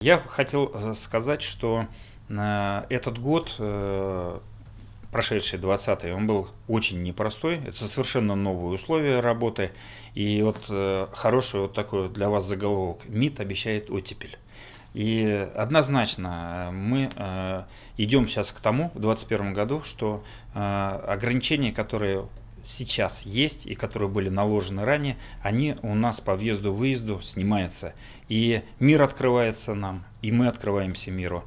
Я хотел э, сказать, что э, этот год, э, прошедший 20-й, он был очень непростой. Это совершенно новые условия работы. И вот хороший вот такой для вас заголовок «МИД обещает оттепель». И однозначно мы идем сейчас к тому в 2021 году, что ограничения, которые сейчас есть и которые были наложены ранее, они у нас по въезду-выезду снимаются. И мир открывается нам, и мы открываемся миру.